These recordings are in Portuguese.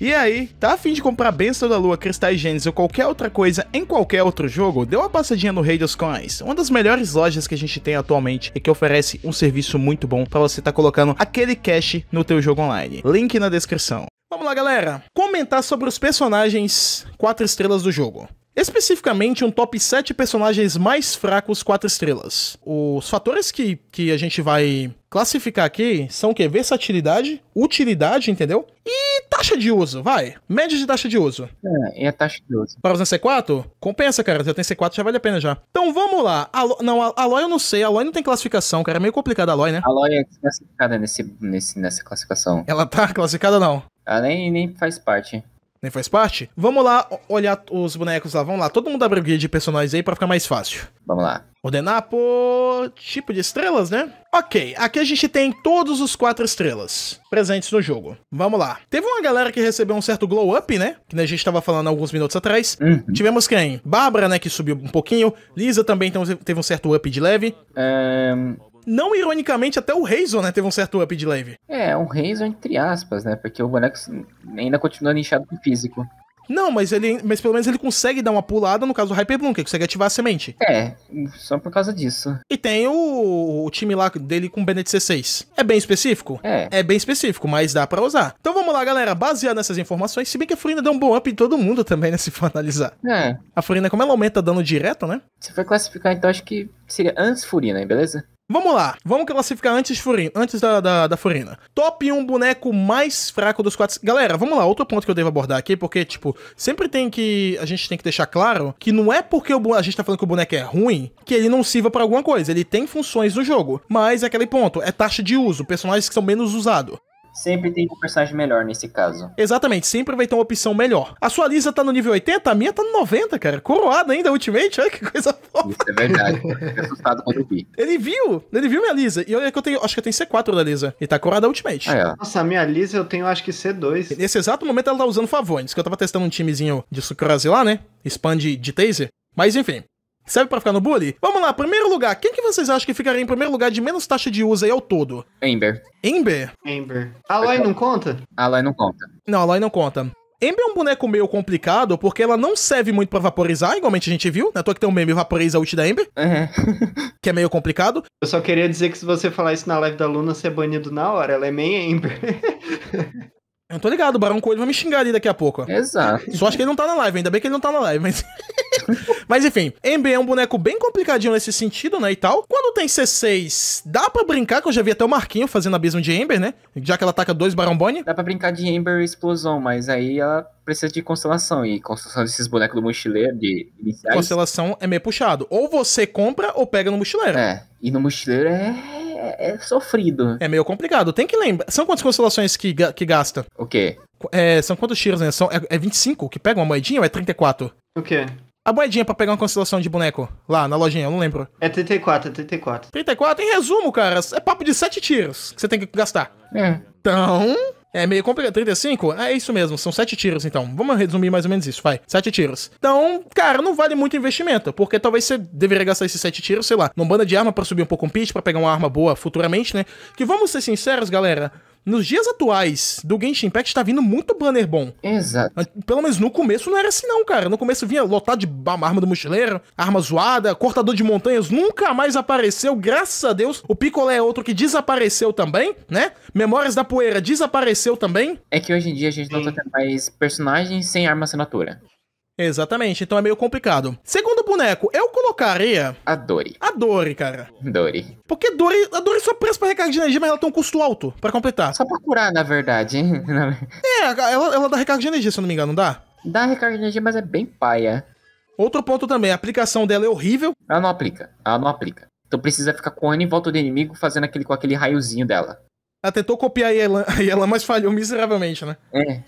E aí, tá afim de comprar Benção da Lua, Cristais Gênesis ou qualquer outra coisa em qualquer outro jogo? Dê uma passadinha no Rei dos Coins, uma das melhores lojas que a gente tem atualmente e que oferece um serviço muito bom para você estar tá colocando aquele cash no teu jogo online. Link na descrição. Vamos lá, galera! Comentar sobre os personagens 4 estrelas do jogo. Especificamente, um top 7 personagens mais fracos 4 estrelas. Os fatores que, que a gente vai classificar aqui são o quê? Versatilidade, utilidade, entendeu? E taxa de uso, vai. Média de taxa de uso. É, e a taxa de uso. Para usar C4? Compensa, cara. Já tem C4, já vale a pena já. Então vamos lá. Alo não, Aloy eu não sei. Aloy não tem classificação, cara. É meio complicado a Aloy, né? Aloy é classificada nesse, nesse, nessa classificação. Ela tá classificada ou não? Ela nem, nem faz parte nem faz parte. Vamos lá olhar os bonecos lá, vamos lá. Todo mundo abre o guia de personagens aí pra ficar mais fácil. Vamos lá. Ordenar por tipo de estrelas, né? Ok, aqui a gente tem todos os quatro estrelas presentes no jogo. Vamos lá. Teve uma galera que recebeu um certo glow up, né? Que a gente tava falando alguns minutos atrás. Uhum. Tivemos quem? Bárbara, né? Que subiu um pouquinho. Lisa também teve um certo up de leve. É... Não ironicamente, até o Razor, né, teve um certo up de leve. É, um Razor entre aspas, né? Porque o boneco ainda continua nichado com físico. Não, mas ele, mas pelo menos ele consegue dar uma pulada, no caso do Hyper Bloom que consegue ativar a semente. É, só por causa disso. E tem o, o time lá dele com o Bennett C6. É bem específico? É. É bem específico, mas dá para usar. Então vamos lá, galera, baseado nessas informações, se bem que a Furina deu um bom up em todo mundo também, né, se for analisar. É. A Furina, como ela aumenta dano direto, né? Se for classificar, então acho que seria antes Furina, beleza? Vamos lá, vamos classificar antes, antes da, da, da Furina. Top 1 boneco mais fraco dos quatro. Galera, vamos lá, outro ponto que eu devo abordar aqui, porque, tipo, sempre tem que. A gente tem que deixar claro que não é porque o, a gente tá falando que o boneco é ruim que ele não sirva para alguma coisa. Ele tem funções no jogo, mas é aquele ponto: é taxa de uso, personagens que são menos usados. Sempre tem um personagem melhor nesse caso. Exatamente, sempre vai ter uma opção melhor. A sua Lisa tá no nível 80, a minha tá no 90, cara. Coroada ainda, Ultimate, olha que coisa foda. Isso é verdade. Fiquei assustado quando vi. Ele viu, ele viu minha Lisa. E olha que eu tenho, acho que eu tenho C4 da Lisa. E tá coroada Ultimate. Ah, é. Nossa, a minha Lisa eu tenho acho que C2. Nesse exato momento ela tá usando Favones, que eu tava testando um timezinho de Sucrase lá, né? Expande de Taser. Mas enfim, Serve para ficar no bully? Vamos lá, primeiro lugar. Quem que vocês acham que ficaria em primeiro lugar de menos taxa de uso é aí ao todo? Ember. Ember? Ember. Loi não conta? Loi não conta. Não, Loi não conta. Ember é um boneco meio complicado, porque ela não serve muito para vaporizar, igualmente a gente viu. Na é toa que tem um meme vaporiza a ult da Ember. Uhum. que é meio complicado. Eu só queria dizer que se você falar isso na live da Luna, você é banido na hora. Ela é meio Ember. eu tô ligado, o Barão Coelho vai me xingar ali daqui a pouco. Exato. Só acho que ele não tá na live, ainda bem que ele não tá na live, mas. Mas enfim, MB é um boneco bem complicadinho nesse sentido, né, e tal. Quando tem C6, dá pra brincar, que eu já vi até o Marquinho fazendo abismo de Ember, né? Já que ela ataca dois Barambone. Dá pra brincar de Ember e Explosão, mas aí ela precisa de constelação. E constelação desses bonecos do mochileiro, de iniciais... Constelação é meio puxado. Ou você compra ou pega no mochileiro. É, e no mochileiro é... É, é sofrido. É meio complicado. Tem que lembrar. São quantas constelações que, ga... que gasta? O quê? É, são quantos tiros, né? São, é, é 25 que pega uma moedinha ou é 34? O quê? a moedinha pra pegar uma constelação de boneco lá na lojinha, eu não lembro. É 34, é 34. 34, em resumo, cara, é papo de 7 tiros que você tem que gastar. É. Então, é meio complicado. 35? É isso mesmo, são 7 tiros então. Vamos resumir mais ou menos isso, vai. 7 tiros. Então, cara, não vale muito investimento, porque talvez você deveria gastar esses 7 tiros, sei lá, numa banda de arma para subir um pouco um pitch, para pegar uma arma boa futuramente, né? Que vamos ser sinceros, galera. Nos dias atuais do Genshin Impact tá vindo muito banner bom. Exato. Ah, pelo menos no começo não era assim não, cara. No começo vinha lotado de arma do mochileiro, arma zoada, cortador de montanhas, nunca mais apareceu, graças a Deus. O Picolé é outro que desapareceu também, né? Memórias da Poeira desapareceu também. É que hoje em dia a gente não tá tendo mais personagens sem arma assinatura. Exatamente, então é meio complicado. Segundo boneco, eu colocaria. A Dory. A Dory, cara. Dory. Porque Dori, a Dory só presta pra recarga de energia, mas ela tem um custo alto pra completar. Só pra curar, na verdade. é, ela, ela dá recarga de energia, se eu não me engano, não dá? Dá recarga de energia, mas é bem paia. Outro ponto também, a aplicação dela é horrível. Ela não aplica, ela não aplica. Então precisa ficar correndo em volta do inimigo fazendo aquele com aquele raiozinho dela. Ela tentou copiar a Yelan, mas falhou miseravelmente, né? É.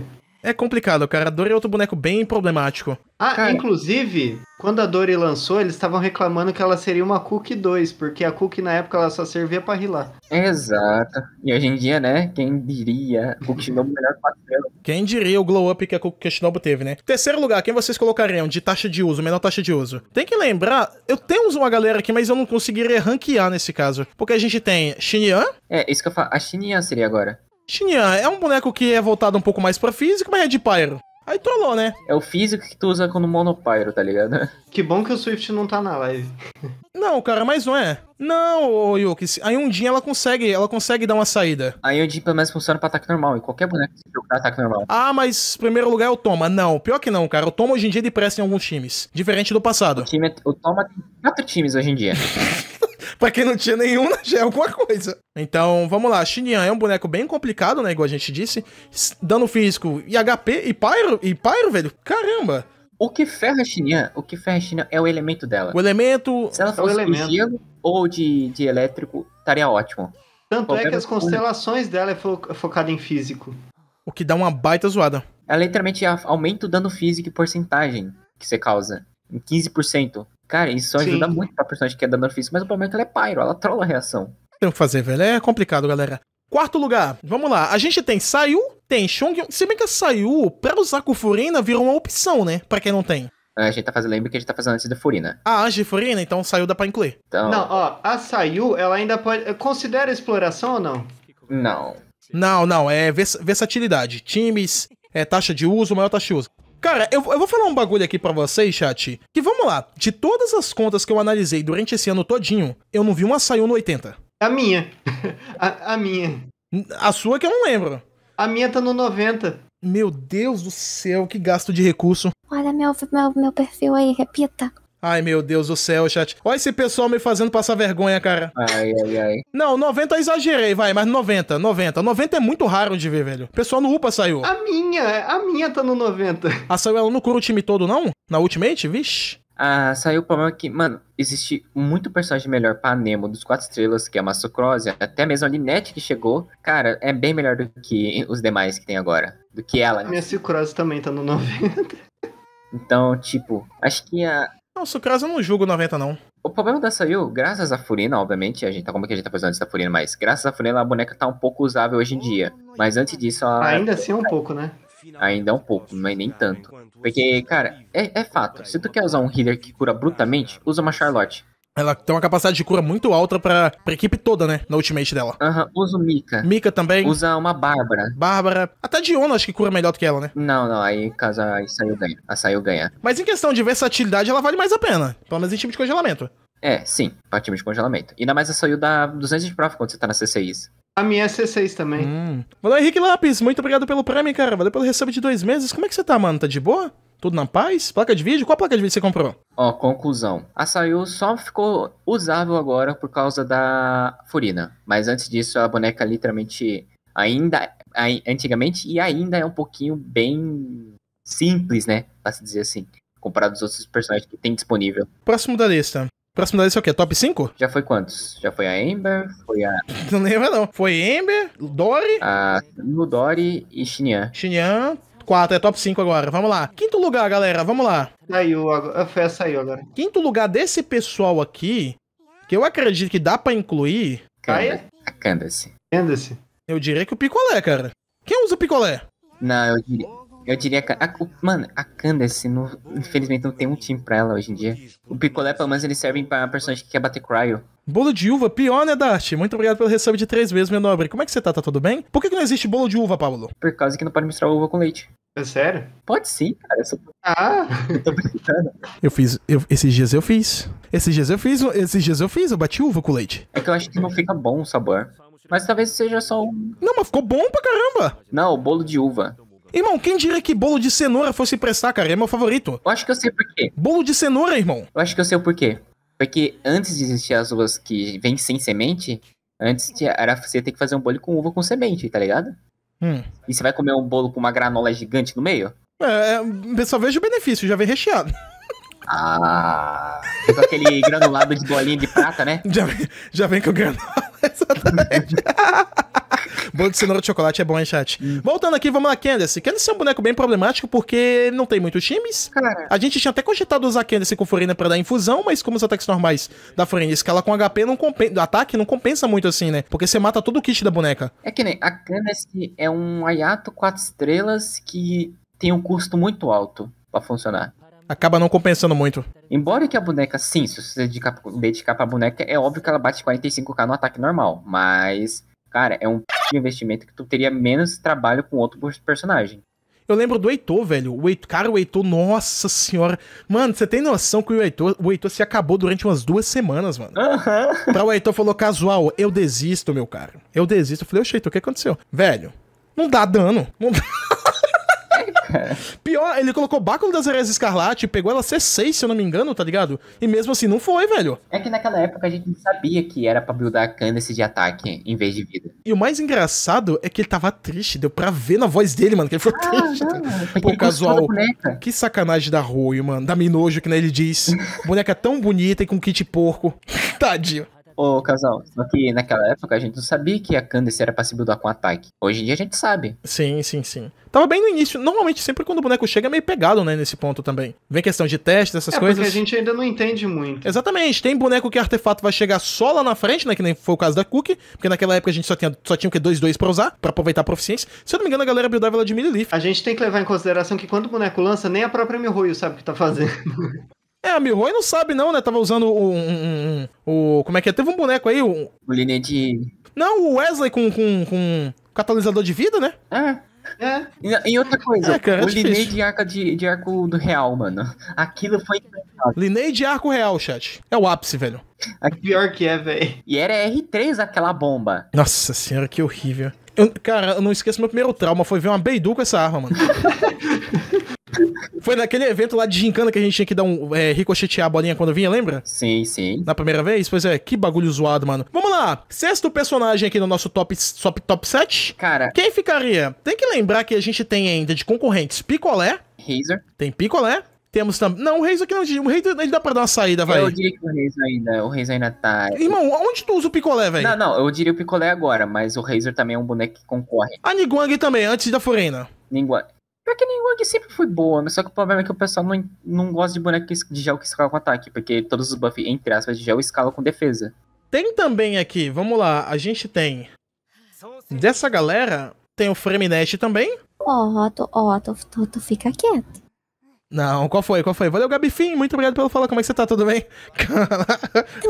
É complicado, cara. A Dory é outro boneco bem problemático. Ah, cara. inclusive, quando a Dory lançou, eles estavam reclamando que ela seria uma Cookie 2, porque a Cookie na época ela só servia para rilar. Exato. E hoje em dia, né? Quem diria? Cookie Shinobu é melhor parceiro. Quem diria o glow up que a Cookie Shinobu teve, né? Terceiro lugar, quem vocês colocariam de taxa de uso, menor taxa de uso? Tem que lembrar, eu tenho uma galera aqui, mas eu não conseguiria ranquear nesse caso. Porque a gente tem Shinian. É, isso que eu falo. A Shinian seria agora. Tinha, é um boneco que é voltado um pouco mais pra físico, mas é de pyro. Aí trollou, né? É o físico que tu usa quando monopyro, tá ligado? Que bom que o Swift não tá na live. Não, cara, mas não é. Não, ô Yuki, um dia ela consegue, ela consegue dar uma saída. Aí um dia pelo menos funciona pra ataque normal, e qualquer boneco que jogar ataque normal. Ah, mas primeiro lugar é o Toma. Não, pior que não, cara. O Toma hoje em dia depressa presta em alguns times. Diferente do passado. O, time, é- o Toma tem quatro times hoje em dia. para quem não tinha nenhum, né, já é alguma coisa. Então, vamos lá. Xinyan é um boneco bem complicado, né? Igual a gente disse. Dano físico e HP e Pyro, e Pyro, velho. Caramba. O que ferra Xinyan, o que ferra Xinyan é o elemento dela. O elemento... Se ela é fosse é de gelo ou de, de elétrico, estaria ótimo. Tanto é Qualquer é que as constelações dela é fo é focada em físico. O que dá uma baita zoada. Ela literalmente aumenta o dano físico e porcentagem que você causa. Em 15%. Cara, isso Sim. ajuda muito pra personagem que é dano físico, mas o problema é que ela é pyro, ela trola a reação. Tem o que fazer, velho. É complicado, galera. Quarto lugar, vamos lá. A gente tem Sayu, tem shong Se bem que a Sayu, pra usar com Furina, virou uma opção, né? Pra quem não tem. É, a gente tá fazendo, lembra que a gente tá fazendo antes da Furina. Ah, antes de Furina, então Sayu dá pra incluir. Então... Não, ó, a Sayu, ela ainda pode. Considera exploração ou não? Não. Não, não, é vers versatilidade. Times, é taxa de uso, maior taxa de uso. Cara, eu, eu vou falar um bagulho aqui para vocês, chat. Que vamos lá, de todas as contas que eu analisei durante esse ano todinho, eu não vi uma saiu no 80. A minha. a, a minha. A sua que eu não lembro. A minha tá no 90. Meu Deus do céu, que gasto de recurso. Olha meu, meu, meu perfil aí, repita. Ai, meu Deus do céu, chat. Olha esse pessoal me fazendo passar vergonha, cara. Ai, ai, ai. Não, 90 eu exagerei, vai, mas 90, 90. 90 é muito raro de ver, velho. O pessoal no UPA saiu. A minha, a minha tá no 90. Ah, saiu ela não cura o time todo, não? Na Ultimate? Vixe. Ah, saiu o problema que, mano, existe muito personagem melhor pra Nemo dos quatro estrelas, que é a Massocrose, até mesmo a Linette que chegou, cara, é bem melhor do que os demais que tem agora. Do que ela. Né? A minha Cicrose também tá no 90. Então, tipo, acho que a, não, Sucrasa eu não julgo 90, não. O problema da Yu, graças à Furina, obviamente, a gente tá como que a gente tá fazendo antes da Furina, mas graças à Furina a boneca tá um pouco usável hoje em dia. Mas antes disso ela... Ainda assim é um pouco, né? Ainda é um pouco, mas nem tanto. Porque, cara, é, é fato. Se tu quer usar um healer que cura brutalmente, usa uma Charlotte. Ela tem uma capacidade de cura muito alta pra, pra equipe toda, né? Na ultimate dela. Aham, uhum, usa o Mika. Mika também. Usa uma Bárbara. Bárbara. Até Diona acho que cura melhor do que ela, né? Não, não. Aí caso a saiu ganha. A saiu ganha. Mas em questão de versatilidade, ela vale mais a pena. Pelo menos em time de congelamento. É, sim, pra time de congelamento. Ainda mais a saiu da 200 de prof quando você tá na C6. A minha é C6 também. Hum. Valeu, Henrique Lopes Muito obrigado pelo prêmio, cara. Valeu pelo recebo de dois meses. Como é que você tá, mano? Tá de boa? Tudo na paz? Placa de vídeo? Qual placa de vídeo você comprou? Ó, conclusão. A Sayu só ficou usável agora por causa da Furina. Mas antes disso, a boneca literalmente ainda. Antigamente e ainda é um pouquinho bem simples, né? Pra se dizer assim. Comparado aos outros personagens que tem disponível. Próximo da lista. Próximo da lista é o quê? Top 5? Já foi quantos? Já foi a Ember, foi a... Não lembro não. Foi Ember, Dory... A Dori e Xinyan. Xinyan, 4, é top 5 agora. Vamos lá. Quinto lugar, galera, vamos lá. Saiu agora, a é, festa saiu agora. Quinto lugar desse pessoal aqui, que eu acredito que dá pra incluir... Caia? A Candace. Candace. Eu diria que o picolé, cara. Quem usa picolé? Não, eu diria... Eu diria A, o, mano, a Candace, no, infelizmente, não tem um time pra ela hoje em dia. O picolé, pelo menos, eles servem pra personagem que quer bater cryo. Bolo de uva, pior, né, Dart? Muito obrigado pelo resub de três vezes, meu nobre. Como é que você tá? Tá tudo bem? Por que, que não existe bolo de uva, Paulo? Por causa que não pode misturar uva com leite. É sério? Pode sim, cara. Eu sou... Ah! Eu tô Eu fiz. Eu, esses dias eu fiz. Esses dias eu fiz. Esses dias eu fiz. Eu bati uva com leite. É que eu acho que não fica bom o sabor. Mas talvez seja só um. Não, mas ficou bom pra caramba! Não, o bolo de uva. Irmão, quem diria que bolo de cenoura fosse prestar, cara? É meu favorito. Eu acho que eu sei por quê. Bolo de cenoura, irmão. Eu acho que eu sei o porquê. Porque antes de existir as uvas que vêm sem semente, antes de, era você ter que fazer um bolo com uva com semente, tá ligado? Hum. E você vai comer um bolo com uma granola gigante no meio? É, é só vejo o benefício, já vem recheado. Ah, com aquele granulado de bolinha de prata, né? Já vem, já vem com granola. exatamente. bolo de cenoura de chocolate é bom, hein, chat? Hum. Voltando aqui, vamos lá, Candace. Candace é um boneco bem problemático porque não tem muitos times. Cara. A gente tinha até cogitado usar Candace com Furina pra dar infusão, mas como os ataques normais da Furina escala com HP, não compensa, ataque não compensa muito assim, né? Porque você mata todo o kit da boneca. É que nem a Candace é um Ayato 4 estrelas que tem um custo muito alto para funcionar acaba não compensando muito. Embora que a boneca, sim, se você dedicar, dedicar pra boneca, é óbvio que ela bate 45k no ataque normal, mas Cara, é um investimento que tu teria menos trabalho com outro personagem. Eu lembro do Heitor, velho. O Heitor, cara, o Heitor, nossa senhora. Mano, você tem noção que o Heitor, o Heitor se acabou durante umas duas semanas, mano. Uhum. Pra o Heitor falou casual, eu desisto, meu cara. Eu desisto. Eu falei, oxe, Heitor, o que aconteceu? Velho, não dá dano. Não dá. Pior, ele colocou Báculo das Areias Escarlate, pegou ela C6, se eu não me engano, tá ligado? E mesmo assim não foi, velho. É que naquela época a gente não sabia que era pra buildar Candace de ataque em vez de vida. E o mais engraçado é que ele tava triste, deu pra ver na voz dele, mano, que ele ficou ah, triste. Não, Pô, casual. Que sacanagem da Roy, mano, da Minojo, que né, ele diz. boneca tão bonita e com kit porco. Tadinho ô casal, só que naquela época a gente não sabia que a Candace era passível do ataque. Hoje em dia a gente sabe. Sim, sim, sim. Tava bem no início. Normalmente, sempre quando o boneco chega, é meio pegado, né? Nesse ponto também. Vem questão de testes, essas é, coisas. Porque a gente ainda não entende muito. Exatamente. Tem boneco que artefato vai chegar só lá na frente, né? Que nem foi o caso da Cookie. Porque naquela época a gente só tinha, só tinha o que? 2-2 pra usar, pra aproveitar a proficiência. Se eu não me engano, a galera buildava ela de Mililith. A gente tem que levar em consideração que quando o boneco lança, nem a própria Mihoyo sabe o que tá fazendo. É, a Milroy não sabe não, né? Tava usando o... Um, um, um, como é que é? Teve um boneco aí, o... O de... Não, o Wesley com, com, com catalisador de vida, né? É. É. E, e outra coisa, é, cara, é o Linei de arco, de, de arco do real, mano. Aquilo foi impecável. Linei de arco real, chat. É o ápice, velho. A Pior que é, velho. E era R3 aquela bomba. Nossa senhora, que horrível. Eu, cara, eu não esqueço meu primeiro trauma, foi ver uma Beidou com essa arma, mano. Foi naquele evento lá de gincana que a gente tinha que dar um é, ricochetear a bolinha quando vinha, lembra? Sim, sim. Na primeira vez? Pois é, que bagulho zoado, mano. Vamos lá. Sexto personagem aqui no nosso top, top, top 7. Cara. Quem ficaria? Tem que lembrar que a gente tem ainda de concorrentes Picolé. Razer. Tem Picolé. Temos também. Não, o Reis aqui não. O Reis ainda dá pra dar uma saída, vai. Eu diria que o Razer ainda. O Razer ainda tá. Irmão, onde tu usa o picolé, velho? Não, não, eu diria o picolé agora, mas o Razer também é um boneco que concorre. A Niguang também, antes da Furena. Niguang. Pior que Nenhum sempre foi boa, mas só que o problema é que o pessoal não, não gosta de boneco de gel que escala com ataque, porque todos os buffs, entre aspas, de gel escalam com defesa. Tem também aqui, vamos lá, a gente tem. Dessa galera, tem o Frame Nest também. Ó, oh, ó, oh, tu, tu, fica quieto. Não, qual foi? Qual foi? Valeu, Gabifim. Muito obrigado pelo falar. Como é que você tá? Tudo bem?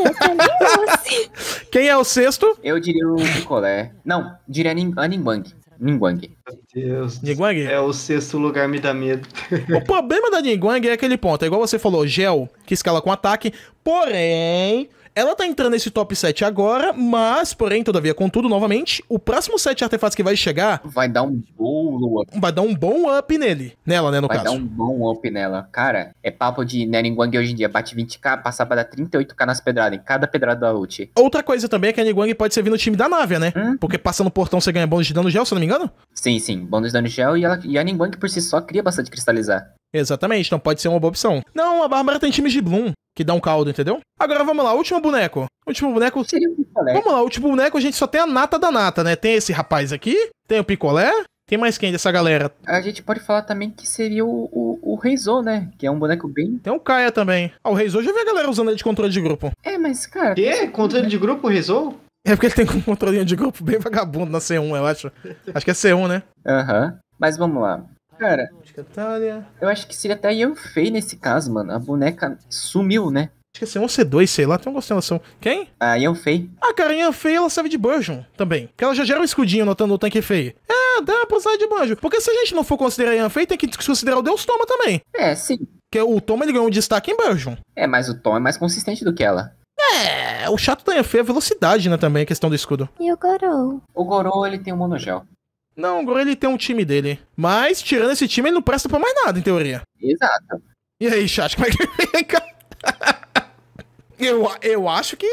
Quem é o sexto? Eu diria o Nicolé. Não, diria a Nimbank. Ningguang. Meu Deus. É o sexto lugar, me dá medo. o problema da Ningguang é aquele ponto. É igual você falou, Gel, que escala com ataque. Porém, ela tá entrando nesse top 7 agora, mas, porém, todavia, contudo, novamente, o próximo set artefatos que vai chegar. Vai dar um bom up. Vai dar um bom up nele. Nela, né, no vai caso. Vai dar um bom up nela. Cara, é papo de Neringwang hoje em dia. Bate 20k, passar pra dar 38k nas pedradas, em cada pedrada da ult. Outra coisa também é que a Neringwang pode servir no time da nave, né? Hum? Porque passando o portão você ganha bônus de dano gel, se não me engano? Sim, sim. Bônus de dano gel e, ela, e a Neringwang por si só cria bastante cristalizar. Exatamente, então pode ser uma boa opção. Não, a Bárbara tem times de Bloom que dá um caldo, entendeu? Agora vamos lá, último boneco. Último boneco. Seria o picolé. Vamos lá, último boneco a gente só tem a nata da nata, né? Tem esse rapaz aqui, tem o picolé. Tem mais quem dessa galera? A gente pode falar também que seria o, o, o Reizou, né? Que é um boneco bem. Tem o Kaia também. Ah, o Reizou já viu a galera usando ele de controle de grupo. É, mas, cara. Quê? É controle de grupo, Reizou? É porque ele tem um controlinho de grupo bem vagabundo na C1, eu acho. Acho que é C1, né? Aham. Mas vamos lá. Cara, é eu acho que seria até Ian Fei nesse caso, mano. A boneca sumiu, né? Acho que é um C2, sei lá, tem uma constelação. Quem? A Ian Fei. Ah, cara, a Yan Fei ela serve de Burgeon também. Porque ela já gera um escudinho notando o tanque feio. É, dá pra usar de banjo. Porque se a gente não for considerar a Yan Fei, tem que considerar o Deus Toma também. É, sim. Porque o Toma ele ganhou um destaque em Burgeon. É, mas o Tom é mais consistente do que ela. É, o chato da Yanfei Fei é a velocidade, né, também, a questão do escudo. E o Gorou? O Gorou, ele tem um monogel. Não, agora ele tem um time dele. Mas, tirando esse time, ele não presta pra mais nada, em teoria. Exato. E aí, chat, como é que fica? eu, eu acho que.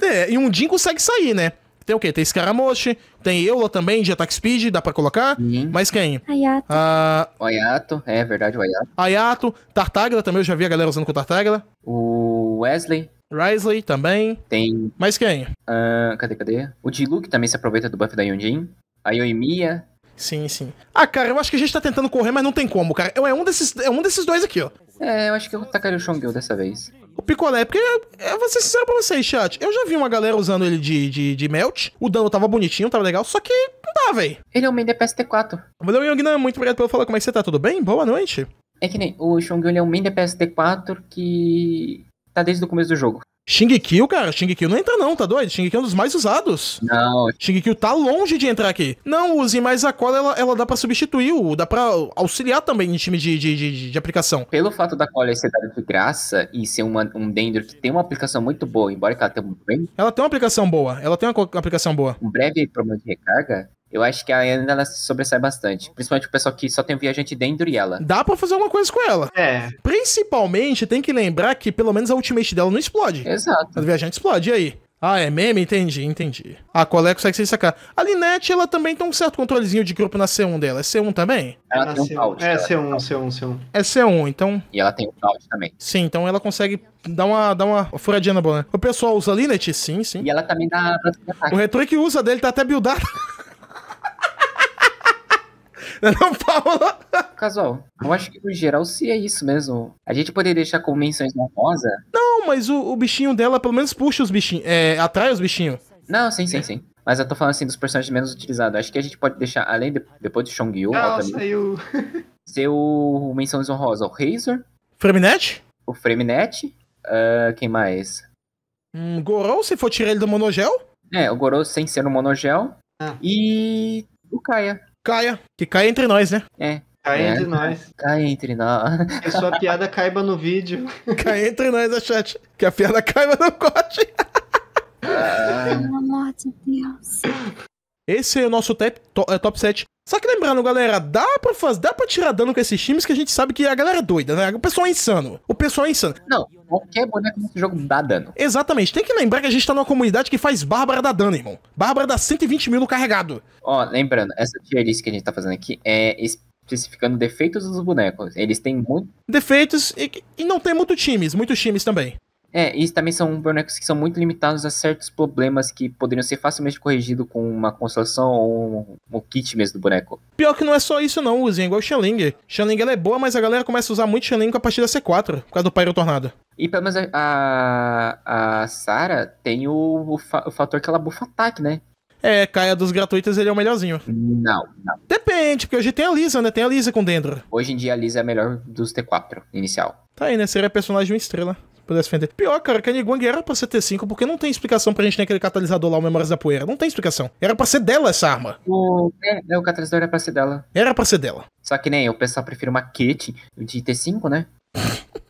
É, e um Jin consegue sair, né? Tem o quê? Tem Scaramoshi, tem Eula também, de Attack Speed, dá pra colocar. Mas quem? Ayato. Ah, o Ayato, é verdade, o Ayato. Ayato, Tartágala também, eu já vi a galera usando com o Tartágala. O Wesley. Risley também. Tem. Mas quem? Uh, cadê, cadê? O Diluc também se aproveita do buff da Yunjin a Yoimiya. Sim, sim. Ah, cara, eu acho que a gente tá tentando correr, mas não tem como, cara. É um é desses, é um desses dois aqui, ó. É, eu acho que eu é tacaria o Shongyu dessa vez. O picolé, porque eu vou ser sincero pra vocês, chat. Eu já vi uma galera usando ele de, de, de melt. O dano tava bonitinho, tava legal, só que não dá, véi. Ele é um main da PST4. Valeu, Yongnan. É muito obrigado pelo falar. Como é que você tá? Tudo bem? Boa noite. É que nem o Shongyu ele é um main da PST4 que tá desde o começo do jogo. Shingekyo, cara, Shingekyo não entra não, tá doido? Shingekyo é um dos mais usados. Não. Shingekyo tá longe de entrar aqui. Não use, mas a cola ela, ela dá pra substituir, dá pra auxiliar também em time de, de, de, de aplicação. Pelo fato da cola ser dada de graça e ser uma, um Dendro que tem uma aplicação muito boa, embora ela tenha um... Ela tem uma aplicação boa, ela tem uma aplicação boa. Um breve problema de recarga, eu acho que a Ana ela sobressai bastante. Principalmente o pessoal que só tem viajante dentro e ela. Dá pra fazer alguma coisa com ela. É. Principalmente tem que lembrar que pelo menos a ultimate dela não explode. Exato. A viajante explode, e aí? Ah, é meme? Entendi, entendi. A ah, Coleco é consegue se sacar. A Linette, ela também tem um certo controlezinho de grupo na C1 dela. É C1 também? Ela, tem um paut. É C1, C1, C1. É C1, então... E ela tem um paut também. Sim, então ela consegue dar uma, dar uma furadinha na bola. Né? O pessoal usa a Linette? Sim, sim. E ela também dá... O retro que usa dele tá até buildado. Não, não Paula? Casual, eu acho que no geral se é isso mesmo. A gente poderia deixar com menções na rosa? Não, mas o, o, bichinho dela pelo menos puxa os bichinhos, é, atrai os bichinhos. Não, sim, sim, sim. Mas eu tô falando assim dos personagens menos utilizados. Acho que a gente pode deixar, além de, depois de Shongyu, saiu. ser o Menção Desonrosa, o Razor. freminet O freminet Uh, ah, quem mais? Um, Gorou, se for tirar ele do monogel? É, o Gorou sem ser no monogel. Ah. E o Kaia caia. Que caia entre nós, né? É. caia é, entre nós. caia entre nós. Que a sua piada caiba no vídeo. caia entre nós, a chat. Que a piada caiba no corte. Ah. Pelo amor de Deus. Esse é o nosso top, é, top 7 só que lembrando, galera, dá pra, fazer, dá pra tirar dano com esses times que a gente sabe que a galera é doida, né? O pessoal é insano. O pessoal é insano. Não, qualquer boneco nesse jogo dá dano. Exatamente. Tem que lembrar que a gente tá numa comunidade que faz Bárbara dar dano, irmão. Bárbara dá 120 mil no carregado. Ó, lembrando, essa tier list que a gente tá fazendo aqui é especificando defeitos dos bonecos. Eles têm muito. Defeitos e, e não tem muito times, muitos times também. É, e também são bonecos que são muito limitados a certos problemas que poderiam ser facilmente corrigidos com uma constelação ou um, um, kit mesmo do boneco. Pior que não é só isso não, usem é igual o Xanling. Xanling é boa, mas a galera começa a usar muito Xanling a partir da C4, por causa do Pyro Tornado. E pelo menos a, a, a Sarah tem o, o, fa o fator que ela bufa ataque, né? É, Caia dos gratuitos ele é o melhorzinho. Não, não. Depende, porque hoje tem a Lisa, né? Tem a Lisa com Dendro. Hoje em dia a Lisa é a melhor dos T4, inicial. Tá aí, né? Seria personagem de uma estrela pudesse vender. Pior, cara, que a Niguang era pra ser T5, porque não tem explicação pra gente aquele catalisador lá, o Memórias da Poeira. Não tem explicação. Era pra ser dela essa arma. O, é, é o catalisador era pra ser dela. Era pra ser dela. Só que nem eu, pessoal, prefiro uma kit de T5, né?